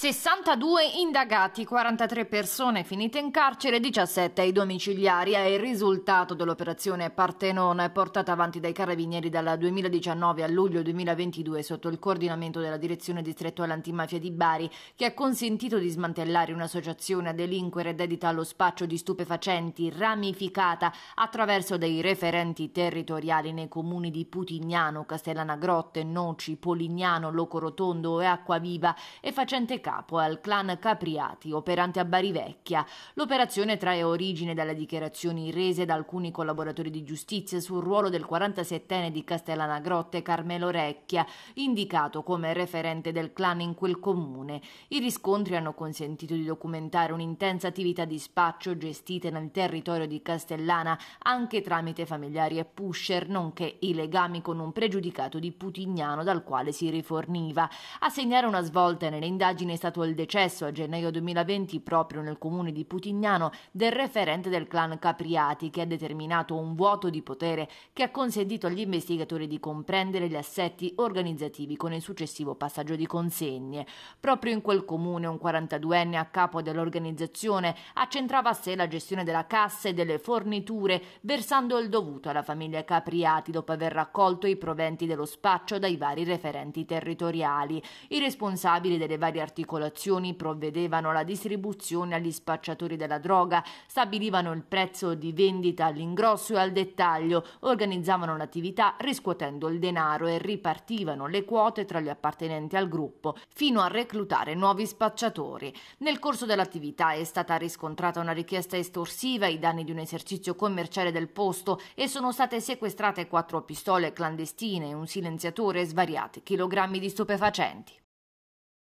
62 indagati, 43 persone finite in carcere, 17 ai domiciliari. È il risultato dell'operazione Partenone portata avanti dai carabinieri dal 2019 a luglio 2022 sotto il coordinamento della direzione distrettuale antimafia di Bari, che ha consentito di smantellare un'associazione a delinquere dedita allo spaccio di stupefacenti ramificata attraverso dei referenti territoriali nei comuni di Putignano, Castellana Grotte, Noci, Polignano, Locorotondo e Acquaviva e facente capo al clan Capriati, operante a Bari Vecchia. L'operazione trae origine dalle dichiarazioni rese da alcuni collaboratori di giustizia sul ruolo del 47enne di Castellana Grotte Carmelo Recchia, indicato come referente del clan in quel comune. I riscontri hanno consentito di documentare un'intensa attività di spaccio gestita nel territorio di Castellana anche tramite familiari e pusher, nonché i legami con un pregiudicato di Putignano dal quale si riforniva. A segnare una svolta nelle indagini stato il decesso a gennaio 2020 proprio nel comune di Putignano del referente del clan Capriati che ha determinato un vuoto di potere che ha consentito agli investigatori di comprendere gli assetti organizzativi con il successivo passaggio di consegne. Proprio in quel comune un 42enne a capo dell'organizzazione accentrava a sé la gestione della cassa e delle forniture versando il dovuto alla famiglia Capriati dopo aver raccolto i proventi dello spaccio dai vari referenti territoriali. I responsabili delle varie articolazioni articolazioni provvedevano alla distribuzione agli spacciatori della droga, stabilivano il prezzo di vendita all'ingrosso e al dettaglio, organizzavano l'attività riscuotendo il denaro e ripartivano le quote tra gli appartenenti al gruppo, fino a reclutare nuovi spacciatori. Nel corso dell'attività è stata riscontrata una richiesta estorsiva ai danni di un esercizio commerciale del posto e sono state sequestrate quattro pistole clandestine, un silenziatore e svariati chilogrammi di stupefacenti.